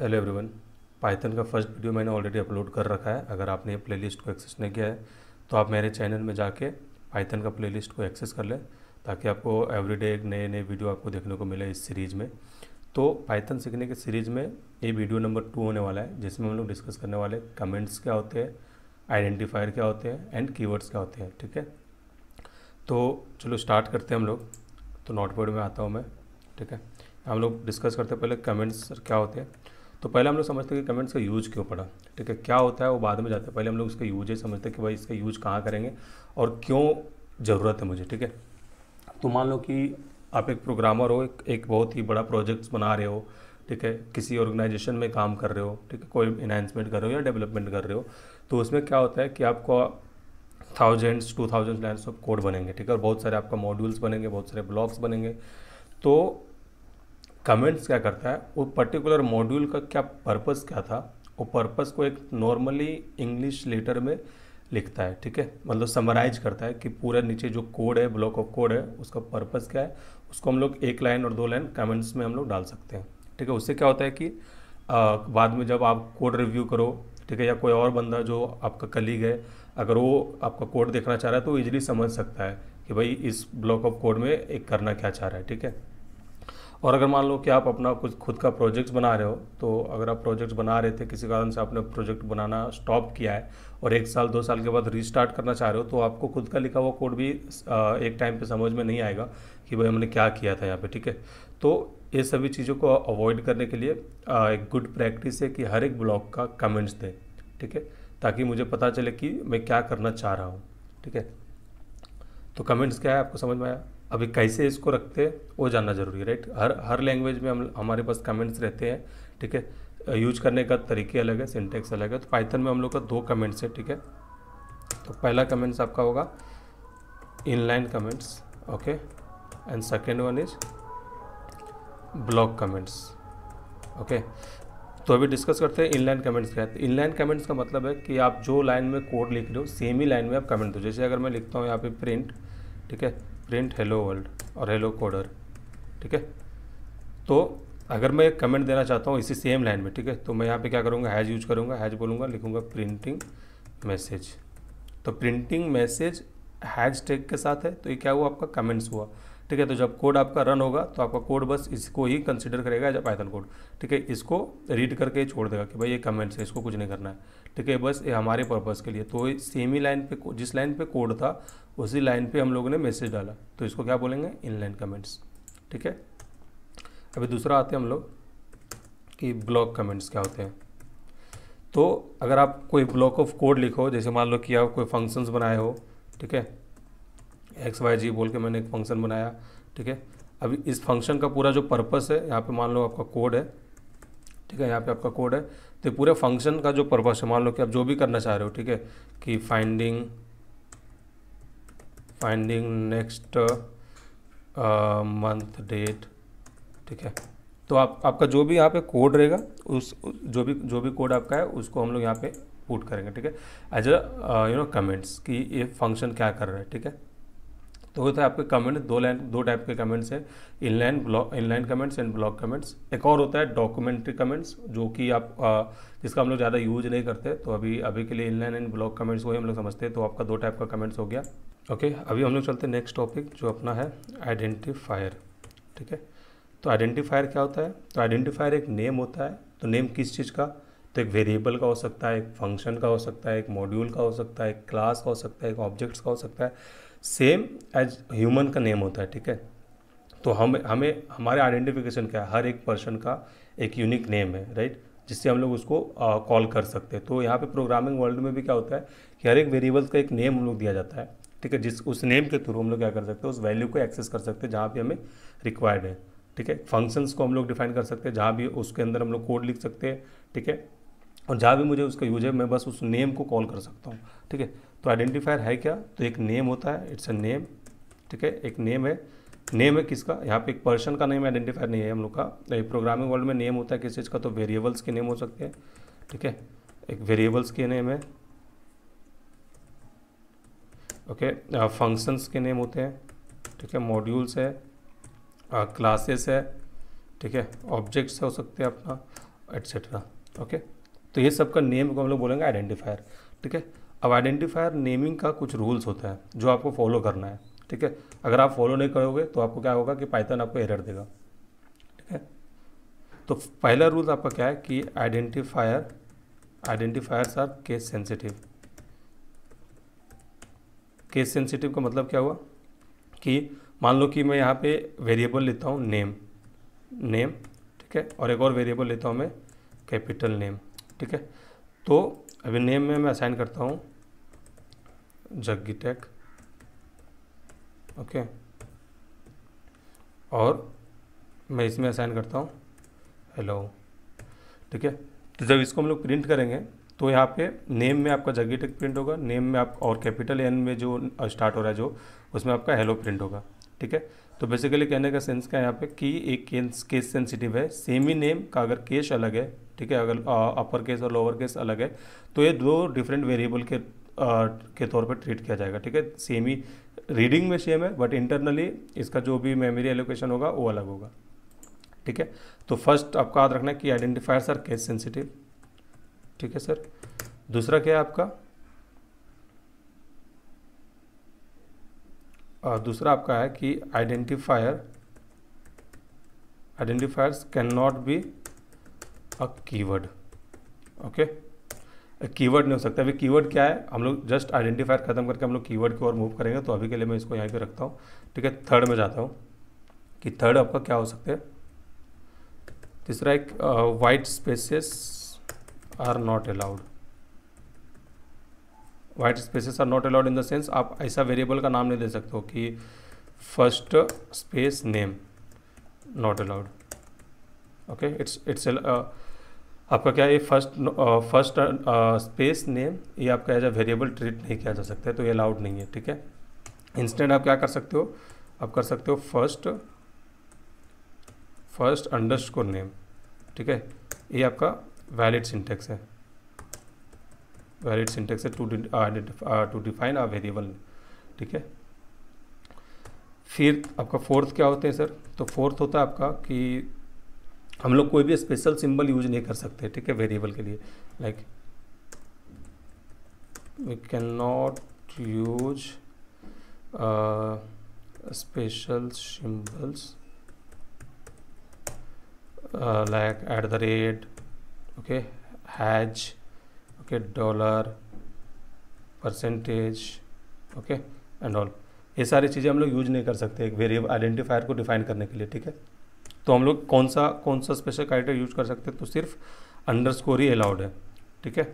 Hello everyone Python का first video मैंने already upload कर रखा है अगर आपने प्लेलिस्ट को एक्सेस नहीं किया है तो आप मेरे चैनल में जाके पाइथन का प्लेलिस्ट को एक्सेस कर लें ताकि आपको एवरीडे एक नए नए वीडियो आपको देखने को मिले इस सीरीज़ में तो पाइथन सीखने के सीरीज़ में ये वीडियो नंबर टू होने वाला है जिसमें हम लोग डिस्कस करने वाले कमेंट्स क्या होते हैं आइडेंटिफायर क्या होते हैं एंड कीवर्ड्स क्या होते हैं ठीक है तो चलो स्टार्ट करते हैं हम लोग तो नोटबोर्ड में आता हूँ मैं ठीक है हम लोग डिस्कस करते हैं पहले कमेंट्स क्या होते हैं तो पहले हम लोग समझते हैं कि कमेंट्स का यूज क्यों पड़ा ठीक है क्या होता है वो बाद में जाता है पहले हम लोग उसका यूज ही समझते हैं कि भाई इसका यूज कहाँ करेंगे और क्यों ज़रूरत है मुझे ठीक है तो मान लो कि आप एक प्रोग्रामर हो एक, एक बहुत ही बड़ा प्रोजेक्ट्स बना रहे हो ठीक है किसी ऑर्गेनाइजेशन में काम कर रहे हो ठीक है कोई इन्हेंसमेंट कर रहे हो या डेवलपमेंट कर रहे हो तो उसमें क्या होता है कि आपको thousands to thousands lines of code बनेंगे ठीक है और बहुत सारे आपका मॉड्यूल्स बनेंगे बहुत सारे ब्लॉग्स बनेंगे तो कमेंट्स क्या करता है वो पर्टिकुलर मॉड्यूल का क्या पर्पस क्या था वो पर्पस को एक नॉर्मली इंग्लिश लेटर में लिखता है ठीक है मतलब समराइज करता है कि पूरा नीचे जो कोड है ब्लॉक ऑफ कोड है उसका पर्पस क्या है उसको हम लोग एक लाइन और दो लाइन कमेंट्स में हम लोग डाल सकते हैं ठीक है उससे क्या होता है कि आ, बाद में जब आप कोड रिव्यू करो ठीक है या कोई और बंदा जो आपका कलीग है अगर वो आपका कोड देखना चाह रहा है तो ईजिली समझ सकता है कि भाई इस ब्लॉक ऑफ कोड में एक करना क्या चाह रहा है ठीक है और अगर मान लो कि आप अपना कुछ खुद का प्रोजेक्ट्स बना रहे हो तो अगर आप प्रोजेक्ट्स बना रहे थे किसी कारण से आपने प्रोजेक्ट बनाना स्टॉप किया है और एक साल दो साल के बाद रीस्टार्ट करना चाह रहे हो तो आपको खुद का लिखा हुआ कोड भी एक टाइम पे समझ में नहीं आएगा कि भाई हमने क्या किया था यहाँ पे ठीक है तो ये सभी चीज़ों को अवॉइड करने के लिए एक गुड प्रैक्टिस है कि हर एक ब्लॉग का कमेंट्स दें ठीक है ताकि मुझे पता चले कि मैं क्या करना चाह रहा हूँ ठीक है तो कमेंट्स क्या है आपको समझ में आया अभी कैसे इसको रखते हैं वो जानना जरूरी है राइट हर हर लैंग्वेज में हम हमारे पास कमेंट्स रहते हैं ठीक है यूज करने का तरीके अलग है सिंटेक्स अलग है तो पाइथन में हम लोग का दो कमेंट्स है ठीक है तो पहला कमेंट्स आपका होगा inline comments okay and second one is block comments okay तो अभी डिस्कस करते हैं इनलाइन कमेंट्स क्या है इनलाइन तो कमेंट्स का मतलब है कि आप जो लाइन में कोड लिख रहे हो सेम ही लाइन में आप कमेंट दो जैसे अगर मैं लिखता हूँ यहाँ पे प्रिंट ठीक है प्रिंट हेलो वर्ल्ड और हेलो कोडर ठीक है तो अगर मैं एक कमेंट देना चाहता हूँ इसी सेम लाइन में ठीक है तो मैं यहाँ पे क्या करूँगा हैज़ यूज करूँगा हैज़ बोलूँगा लिखूँगा प्रिंटिंग मैसेज तो प्रिंटिंग मैसेज हैज टैग के साथ है तो ये क्या हुआ आपका कमेंट्स हुआ ठीक है तो जब कोड आपका रन होगा तो आपका कोड बस इसको ही कंसिडर करेगा एज पाइथन कोड ठीक है इसको रीड करके छोड़ देगा कि भाई ये कमेंट्स है इसको कुछ नहीं करना है ठीक है बस ये हमारे पर्पज़ के लिए तो सेम ही लाइन पे जिस लाइन पे कोड था उसी लाइन पे हम लोगों ने मैसेज डाला तो इसको क्या बोलेंगे इनलाइन कमेंट्स ठीक है अभी दूसरा आते हैं हम लोग कि ब्लॉक कमेंट्स क्या होते हैं तो अगर आप कोई ब्लॉक ऑफ कोड लिखो जैसे मान लो कि आप कोई फंक्शंस बनाए हो ठीक है एक्स वाई जी बोल के मैंने एक फंक्शन बनाया ठीक है अभी इस फंक्शन का पूरा जो पर्पस है यहाँ पे मान लो आपका कोड है ठीक है यहाँ पे आपका कोड है तो पूरे फंक्शन का जो पर्पस है मान लो कि आप जो भी करना चाह रहे हो ठीक है कि finding finding next month date ठीक है तो आप आपका जो भी यहाँ पे कोड रहेगा उस जो भी जो भी कोड आपका है उसको हम लोग यहाँ पे पुट करेंगे ठीक है as a you know comments कि ये फंक्शन क्या कर रहा है ठीक है तो होता है आपके कमेंट दो लाइन दो टाइप के कमेंट्स हैं inline block inline comments and block comments एक और होता है डॉक्यूमेंट्री कमेंट्स जो कि आप आ, जिसका हम लोग ज़्यादा यूज नहीं करते तो अभी अभी के लिए इनलाइन एंड ब्लॉक कमेंट्स को ही हम लोग समझते हैं तो आपका दो टाइप का कमेंट्स हो गया ओके okay, अभी हम लोग चलते हैं नेक्स्ट टॉपिक जो अपना है आइडेंटिफायर ठीक है तो आइडेंटिफायर क्या होता है तो आइडेंटिफायर एक नेम होता है तो नेम किस चीज़ का तो एक वेरिएबल का हो सकता है एक फंक्शन का हो सकता है एक मॉड्यूल का हो सकता है एक क्लास का हो सकता है एक ऑब्जेक्ट्स का हो सकता है सेम एज ह्यूमन का नेम होता है ठीक है तो हम हमें हमारे आइडेंटिफिकेशन क्या है हर एक पर्सन का एक यूनिक नेम है राइट जिससे हम लोग उसको कॉल कर सकते हैं तो यहाँ पे प्रोग्रामिंग वर्ल्ड में भी क्या होता है कि हर एक वेरिएबल्स का एक नेम हम लोग दिया जाता है ठीक है जिस उस नेम के थ्रू हम लोग क्या कर सकते हैं उस वैल्यू को एक्सेस कर सकते हैं जहाँ पे हमें रिक्वायर्ड है ठीक है फंक्शंस को हम लोग डिफाइन कर सकते हैं जहाँ भी उसके अंदर हम लोग कोड लिख सकते हैं ठीक है और जहाँ भी मुझे उसका यूज है मैं बस उस नेम को कॉल कर सकता हूँ ठीक है तो आइडेंटिफायर है क्या तो एक नेम होता है इट्स अ नेम ठीक है एक नेम है नेम है किसका यहाँ पे एक पर्सन का नेम आइडेंटिफायर नहीं है हम लोग का प्रोग्रामिंग तो वर्ल्ड में नेम होता है किस चीज़ का तो वेरिएबल्स के नेम हो सकते हैं ठीक है एक वेरिएबल्स के नेम है ओके फंक्शंस के नेम होते हैं ठीक है मॉड्यूल्स है क्लासेस है ठीक है ऑब्जेक्ट्स हो सकते हैं अपना एट्सेट्रा ओके तो ये सबका नेम को हम लोग बोलेंगे आइडेंटिफायर ठीक है अब आइडेंटिफायर नेमिंग का कुछ रूल्स होता है जो आपको फॉलो करना है ठीक है अगर आप फॉलो नहीं करोगे तो आपको क्या होगा कि पाइथन आपको एरर देगा ठीक है तो पहला रूल आपका क्या है कि identifier identifiers are case sensitive case sensitive का मतलब क्या हुआ कि मान लो कि मैं यहाँ पे वेरिएबल लेता हूँ नेम नेम ठीक है और एक और वेरिएबल लेता हूँ मैं कैपिटल नेम ठीक है तो अभी नेम में मैं असाइन करता हूँ जग्गीटेक ओके और मैं इसमें असाइन करता हूँ हेलो ठीक है तो जब इसको हम लोग प्रिंट करेंगे तो यहाँ पे नेम में आपका जग्गी टेक प्रिंट होगा नेम में आप और कैपिटल एन में जो स्टार्ट हो रहा है जो उसमें आपका हेलो प्रिंट होगा ठीक है तो बेसिकली कहने का सेंस क्या है यहाँ पे कि एक केस सेंसिटिव है सेम ही नेम का अगर केस अलग है ठीक है अगर अपर केस और लोअर केस अलग है तो ये दो डिफरेंट वेरिएबल के के तौर पर ट्रीट किया जाएगा ठीक है सेम ही रीडिंग में सेम है बट इंटरनली इसका जो भी मेमोरी एलोकेशन होगा वो अलग होगा ठीक है तो फर्स्ट आपको याद रखना है कि आइडेंटिफायर सर केस सेंसिटिव ठीक है सर दूसरा क्या है आपका आ, दूसरा आपका है कि identifier identifiers can not be a keyword okay okay? Keyword नहीं हो सकता अभी कीवर्ड क्या है हम लोग जस्ट आइडेंटिफायर खत्म करके हम लोग कीवर्ड की ओर मूव करेंगे तो अभी के लिए मैं इसको यहाँ पे रखता हूँ ठीक है थर्ड में जाता हूँ कि थर्ड आपका क्या हो सकता है तीसरा एक white spaces are not allowed white spaces are not allowed in the sense आप ऐसा वेरिएबल का नाम नहीं दे सकते हो कि first space name not allowed okay it's it's आपका क्या ये फर्स्ट फर्स्ट स्पेस नेम ये आपका एज अ वेरिएबल ट्रीट नहीं किया जा सकता है तो ये अलाउड नहीं है ठीक है इंस्टेंट आप क्या कर सकते हो आप कर सकते हो फर्स्ट फर्स्ट अंडरस्कोर नेम ठीक है ये आपका वैलिड सिंटेक्स है वैलिड सिंटेक्स है to to define a variable ठीक है फिर आपका फोर्थ क्या होते हैं सर तो फोर्थ होता है आपका कि हम लोग कोई भी स्पेशल सिंबल यूज नहीं कर सकते ठीक है वेरिएबल के लिए like we can not use special symbols like at the rate okay hash okay dollar percentage okay and all ये सारी चीज़ें हम लोग यूज नहीं कर सकते एक वेरिएबल आइडेंटिफायर को डिफाइन करने के लिए ठीक है तो हम लोग कौन सा कौन सा स्पेशल कैरेक्टर यूज कर सकते हैं तो सिर्फ अंडरस्कोर ही अलाउड है ठीक है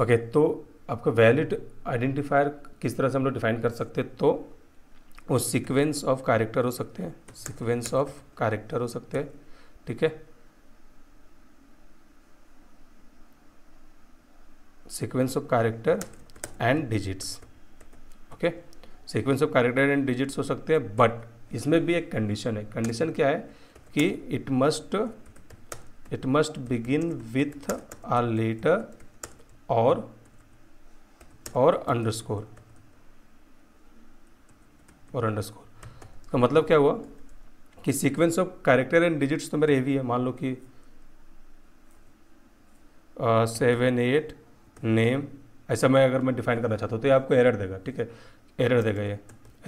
ओके okay, तो आपका वैलिड आइडेंटिफायर किस तरह से हम लोग डिफाइन कर सकते हैं तो वो सीक्वेंस ऑफ कैरेक्टर हो सकते हैं सीक्वेंस ऑफ कैरेक्टर हो सकते हैं ठीक है sequence of character and digits okay sequence of character and digits हो सकते हैं बट इसमें भी एक कंडीशन है कंडीशन क्या है कि it must it must begin with a letter और और अंडरस्कोर और अंडरस्कोर इसका मतलब क्या हुआ कि sequence of character and digits तो मेरे हेवी है मान लो कि सेवन एट नेम ऐसा मैं अगर मैं डिफाइन करना चाहता हूँ तो ये आपको एरर देगा ठीक है एरर देगा ये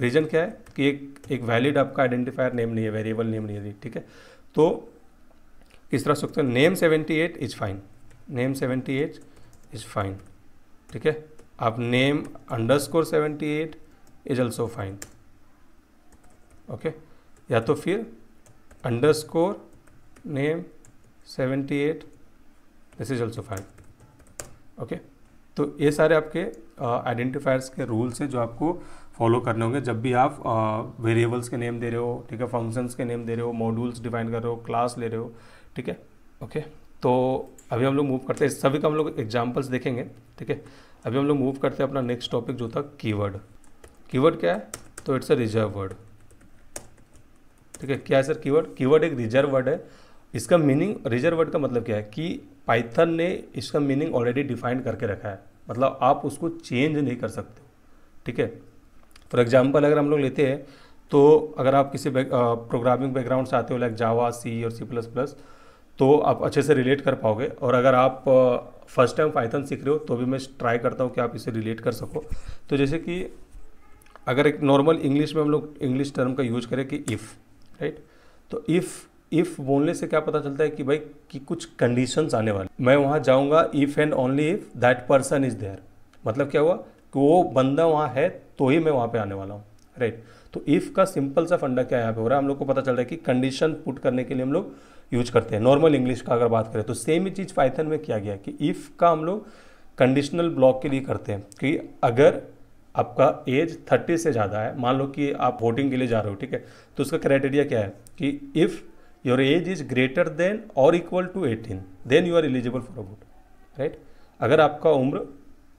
रीज़न क्या है कि एक एक वैलिड आपका आइडेंटिफायर नेम नहीं है वेरिएबल नेम नहीं है ठीक है तो इस तरह सकते हो name seventy eight is fine name seventy eight is fine ठीक है आप name underscore seventy eight is also fine okay या तो फिर underscore name seventy eight this is also fine okay तो ये सारे आपके आइडेंटिफायर्स uh, के रूल्स हैं जो आपको फॉलो करने होंगे जब भी आप वेरिएबल्स uh, के नेम दे रहे हो ठीक है फंक्शंस के नेम दे रहे हो मॉड्यूल्स डिफाइन कर रहे हो क्लास ले रहे हो ठीक है ओके okay? तो अभी हम लोग मूव करते हैं सभी का हम लोग एग्जाम्पल्स देखेंगे ठीक है अभी हम लोग मूव करते हैं अपना नेक्स्ट टॉपिक जो था कीवर्ड कीवर्ड क्या है तो इट्स अ रिजर्व वर्ड ठीक है क्या है सर कीवर्ड कीवर्ड एक रिजर्व वर्ड है इसका मीनिंग रिजर्व वर्ड का मतलब क्या है कि पाइथन ने इसका मीनिंग ऑलरेडी डिफाइंड करके रखा है मतलब आप उसको चेंज नहीं कर सकते ठीक है फॉर एग्जाम्पल अगर हम लोग लेते हैं तो अगर आप किसी प्रोग्रामिंग बैकग्राउंड से आते हो लाइक जावा सी और सी प्लस प्लस तो आप अच्छे से रिलेट कर पाओगे और अगर आप फर्स्ट टाइम पाइथन सीख रहे हो तो भी मैं ट्राई करता हूँ कि आप इसे रिलेट कर सको तो जैसे कि अगर एक नॉर्मल इंग्लिश में हम लोग इंग्लिश टर्म का यूज करें कि इफ़ राइट तो इफ़ इफ़ बोलने से क्या पता चलता है कि भाई कि कुछ कंडीशंस आने वाले मैं वहाँ जाऊँगा if and only if that person is there मतलब क्या हुआ कि वो बंदा वहाँ है तो ही मैं वहाँ पे आने वाला हूँ राइट तो इफ़ का सिंपल सा फंडा क्या यहाँ पे हो रहा है हम लोग को पता चल रहा है कि कंडीशन पुट करने के लिए हम लोग यूज करते हैं नॉर्मल इंग्लिश का अगर बात करें तो सेम ही चीज़ पाइथन में किया गया कि इफ़ का हम लोग कंडीशनल ब्लॉक के लिए करते हैं कि अगर आपका एज 30 से ज़्यादा है मान लो कि आप वोटिंग के लिए जा रहे हो ठीक है तो उसका क्राइटेरिया क्या है कि if your age is greater than और equal to 18 then you are eligible for a vote right अगर आपका उम्र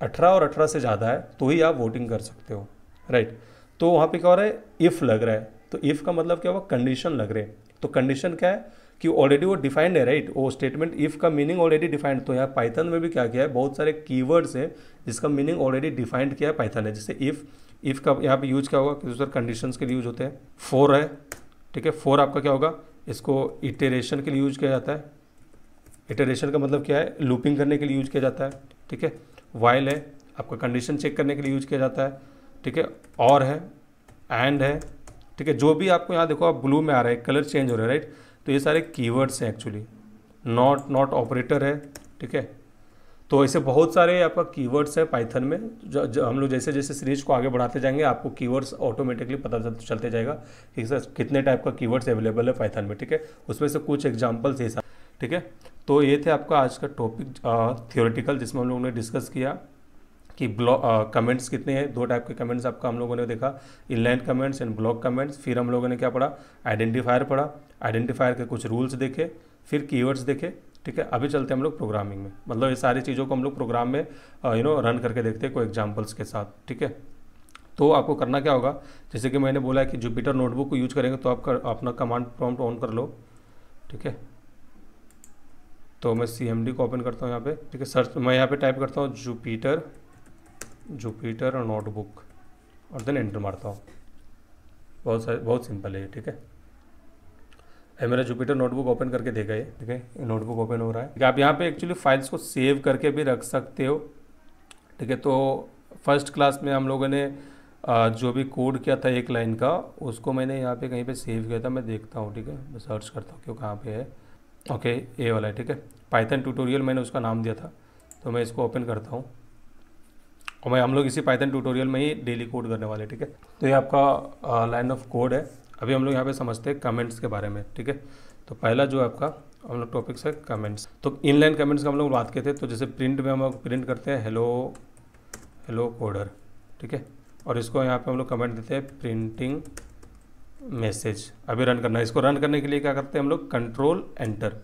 18 और 18 से ज़्यादा है तो ही आप वोटिंग कर सकते हो राइट right? तो वहाँ पे क्या हो रहा है इफ़ लग रहा है तो इफ़ का मतलब क्या हुआ कंडीशन लग रहे हैं तो कंडीशन क्या है कि ऑलरेडी वो डिफाइंड है राइट वो स्टेटमेंट इफ़ का मीनिंग ऑलरेडी डिफाइंड तो यहाँ पाइथन में भी क्या किया है बहुत सारे कीवर्ड्स है जिसका मीनिंग ऑलरेडी डिफाइंड किया है पाइथन है जैसे इफ़ इफ़ का यहाँ पे यूज क्या होगा कि सर कंडीशंस के लिए यूज होते हैं फोर है ठीक है फोर आपका क्या होगा इसको इटरेशन के लिए यूज किया जाता है इटरेशन का मतलब क्या है लूपिंग करने के लिए यूज किया जाता है ठीक है वाइल है आपका कंडीशन चेक करने के लिए यूज किया जाता है ठीक है और है एंड है ठीक है जो भी आपको यहाँ देखो आप ब्लू में आ रहा है कलर चेंज हो रहा है राइट तो ये सारे कीवर्ड्स हैं एक्चुअली नॉट नॉट ऑपरेटर है ठीक है तो ऐसे बहुत सारे आपका कीवर्ड्स हैं पाइथन में जो, जो हम लोग जैसे जैसे सीरीज को आगे बढ़ाते जाएंगे आपको कीवर्ड्स ऑटोमेटिकली पता चलते जाएगा कि सर कितने टाइप का कीवर्ड्स अवेलेबल है पाइथन में ठीक है उसमें से कुछ एग्जाम्पल्स ऐसा ठीक है तो ये थे आपका आज का टॉपिक थियोरेटिकल जिसमें हम लोगों ने डिस्कस किया कि ब्लॉक कमेंट्स कितने हैं दो टाइप के कमेंट्स आपका हम लोगों ने देखा inline comments and block comments फिर हम लोगों ने क्या पढ़ा आइडेंटिफायर पढ़ा आइडेंटिफायर के कुछ रूल्स देखे फिर कीवर्ड्स देखे ठीक है अभी चलते हैं हम लोग प्रोग्रामिंग में मतलब ये सारी चीज़ों को हम लोग प्रोग्राम में यू नो रन करके देखते हैं कोई एग्जाम्पल्स के साथ ठीक है तो आपको करना क्या होगा जैसे कि मैंने बोला कि जुपिटर नोटबुक को यूज करेंगे तो आप कर, अपना कमांड प्रॉम्प्ट ऑन कर लो ठीक है तो मैं सी एम डी को ओपन करता हूँ यहाँ पे ठीक है सर्च मैं यहाँ पे टाइप करता हूँ जुपिटर जुपिटर नोटबुक और देन एंटर मारता हूँ बहुत सारे बहुत सिंपल है ये ठीक है है मेरा जुपिटर नोटबुक ओपन करके देखा ये ठीक है नोटबुक ओपन हो रहा है आप यहाँ पे एक्चुअली फाइल्स को सेव करके भी रख सकते हो ठीक है तो फर्स्ट क्लास में हम लोगों ने जो भी कोड किया था एक लाइन का उसको मैंने यहाँ पे कहीं पे सेव किया था मैं देखता हूँ ठीक है मैं सर्च करता हूँ क्यों कहाँ पे है ओके ए वाला है ठीक है पाइथन ट्यूटोरियल मैंने उसका नाम दिया था तो मैं इसको ओपन करता हूँ और मैं हम लोग इसी पाइथन ट्यूटोरियल में ही डेली कोड करने वाले ठीक है तो ये आपका लाइन ऑफ कोड है अभी हम लोग यहाँ पे समझते हैं कमेंट्स के बारे में ठीक है तो पहला जो आपका हम लोग टॉपिक्स है कमेंट्स तो इनलाइन कमेंट्स का हम लोग बात करते थे तो जैसे प्रिंट में हम लोग प्रिंट करते हैं हेलो हेलो कोडर ठीक है और इसको यहाँ पे हम लोग कमेंट देते हैं प्रिंटिंग मैसेज अभी रन करना है इसको रन करने के लिए क्या करते हैं हम लोग कंट्रोल एंटर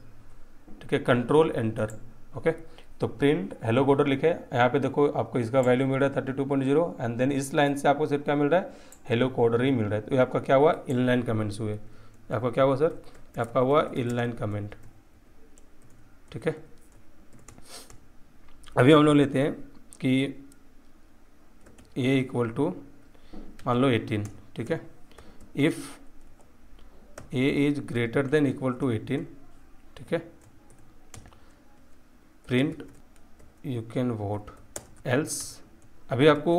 ठीक है कंट्रोल एंटर ओके तो प्रिंट हेलो गोडर लिखे यहाँ पे देखो आपको इसका वैल्यू मिल रहा है thirty two point zero and then इस लाइन से आपको सिर्फ क्या मिल रहा है हेलो कोडर ही मिल रहा है तो ये आपका क्या हुआ इनलाइन कमेंट्स हुए आपका क्या हुआ सर आपका हुआ इनलाइन कमेंट ठीक है अभी हम लोग लेते हैं कि ए इक्वल टू मान लो एटीन ठीक है if a is greater than equal to eighteen ठीक है print you can vote else अभी आपको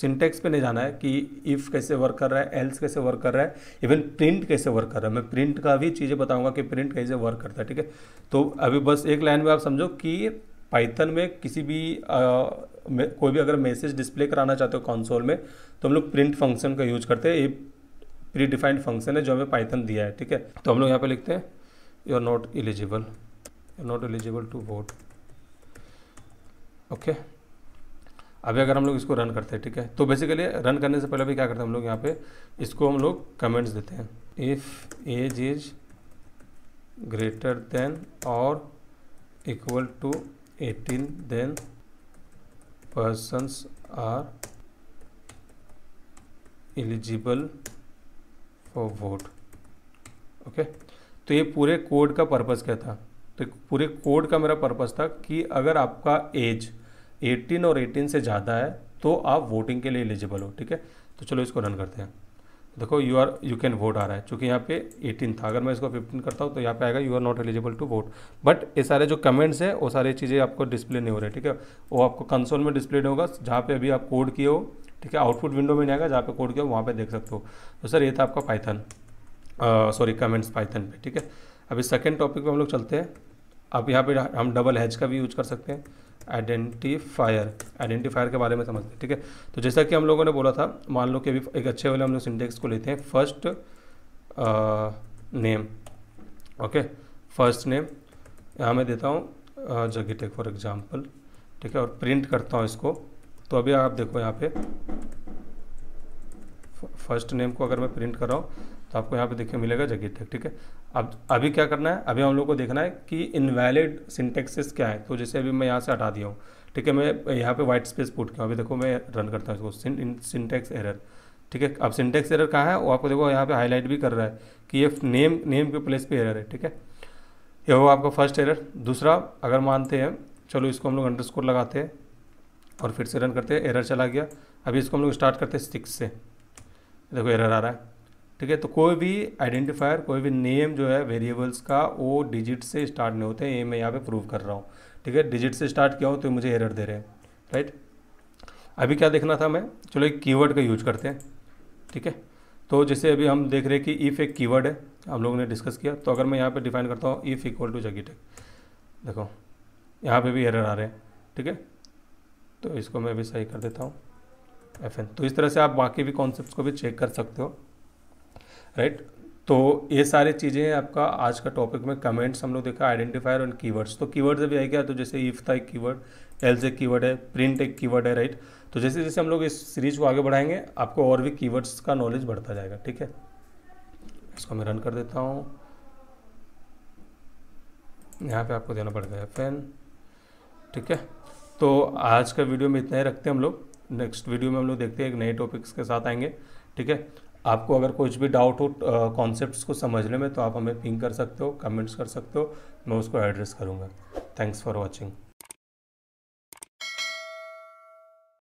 सिंटेक्स पे नहीं जाना है कि इफ़ कैसे वर्क कर रहा है एल्स कैसे वर्क कर रहा है इवन प्रिंट कैसे वर्क कर रहा है मैं प्रिंट का भी चीज़ें बताऊंगा कि प्रिंट कैसे वर्क करता है ठीक है तो अभी बस एक लाइन में आप समझो कि पाइथन में किसी भी आ, में, कोई भी अगर मैसेज डिस्प्ले कराना चाहते हो कॉन्सोल में तो हम लोग प्रिंट फंक्शन का यूज करते हैं ये प्री डिफाइंड फंक्शन है जो हमें पाइथन दिया है ठीक है तो हम लोग यहाँ पर लिखते हैं you are not eligible you are not eligible to vote okay अभी अगर हम लोग इसको रन करते हैं ठीक है तो बेसिकली रन करने से पहले भी क्या करते हैं हम लोग यहाँ पे इसको हम लोग कमेंट्स देते हैं if age is greater than और equal to 18 then persons are eligible for vote okay तो ये पूरे कोड का पर्पज क्या था तो पूरे कोड का मेरा पर्पज था कि अगर आपका एज 18 और 18 से ज़्यादा है तो आप वोटिंग के लिए एलिजिबल हो ठीक है तो चलो इसको रन करते हैं देखो you are you can vote आ रहा है चूँकि यहाँ पे 18 था अगर मैं इसको 15 करता हूँ तो यहाँ पे आएगा you are not eligible to vote but ये सारे जो कमेंट्स हैं वो सारी चीज़ें आपको डिस्प्ले नहीं हो रही ठीक है वो आपको कंसोल में डिस्प्ले नहीं होगा जहाँ पे अभी आप कोड किए हो ठीक है आउटपुट विंडो में नहीं आएगा जहाँ पे कोड किया हो वहाँ पर देख सकते हो तो सर ये था आपका पाइथन सॉरी कमेंट्स पाइथन पर ठीक है अभी सेकेंड टॉपिक पर हम लोग चलते हैं अब यहाँ पर हम डबल हैच का भी यूज कर सकते हैं आइडेंटिफायर आइडेंटिफायर के बारे में समझते हैं ठीक है तो जैसा कि हम लोगों ने बोला था मान लो कि अभी एक अच्छे वाले हम लोग सिंटेक्स को लेते हैं first name okay first name यहाँ मैं देता हूँ जगी टेक फॉर एग्जाम्पल ठीक है और प्रिंट करता हूँ इसको तो अभी आप देखो यहाँ पे फर्स्ट नेम को अगर मैं प्रिंट कर रहा हूँ तो आपको यहाँ पे देखिए मिलेगा जगह तक ठीक है अब अभी क्या करना है अभी हम लोग को देखना है कि इनवैलिड सिंटेक्सेस क्या है तो जैसे अभी मैं यहाँ से हटा दिया हूँ ठीक है मैं यहाँ पे व्हाइट स्पेस पुट किया अभी देखो मैं रन करता हूँ इसको सिंटेक्स एरर ठीक है अब सिंटेक्स एरर कहाँ है वो आपको देखो यहाँ पे हाईलाइट भी कर रहा है कि ये नेम नेम के प्लेस पे एरर है ठीक है यह हो आपका फर्स्ट एरर दूसरा अगर मानते हैं चलो इसको हम लोग अंडर लगाते हैं और फिर से रन करते हैं एरर चला गया अभी इसको हम लोग स्टार्ट करते हैं सिक्स से देखो एरर आ रहा है ठीक है तो कोई भी आइडेंटिफायर कोई भी नेम जो है वेरिएबल्स का वो डिजिट से स्टार्ट नहीं होते ये मैं यहाँ पे प्रूव कर रहा हूँ ठीक है डिजिट से स्टार्ट किया हो तो मुझे एरर दे रहे हैं राइट अभी क्या देखना था मैं चलो एक कीवर्ड का यूज करते हैं ठीक है तो जैसे अभी हम देख रहे हैं कि इफ़ एक कीवर्ड है हम लोगों ने डिस्कस किया तो अगर मैं यहाँ पर डिफाइन करता हूँ इफ़ इक्वल टू जगी देखो यहाँ पर भी एरर आ रहे हैं ठीक है तो इसको मैं भी सही कर देता हूँ एफ तो इस तरह से आप बाकी भी कॉन्सेप्ट को भी चेक कर सकते हो राइट तो ये सारी चीज़ें हैं आपका आज का टॉपिक में कमेंट्स हम लोग देखा आइडेंटिफायर और कीवर्ड्स तो कीवर्ड्स अभी आ गया तो जैसे इफ था एक कीवर्ड एल्स एक कीवर्ड है प्रिंट एक कीवर्ड है राइट तो जैसे जैसे हम लोग इस सीरीज को आगे बढ़ाएंगे आपको और भी कीवर्ड्स का नॉलेज बढ़ता जाएगा ठीक है इसको मैं रन कर देता हूँ यहाँ पे आपको देना पड़ेगा पेन ठीक है तो आज का वीडियो में इतना ही रखते हैं हम लोग नेक्स्ट वीडियो में हम लोग देखते हैं एक नए टॉपिक्स के साथ आएंगे ठीक है आपको अगर कुछ भी डाउट हो कॉन्सेप्ट्स को समझने में तो आप हमें पिंग कर सकते हो कमेंट्स कर सकते हो मैं उसको एड्रेस करूँगा थैंक्स फॉर वॉचिंग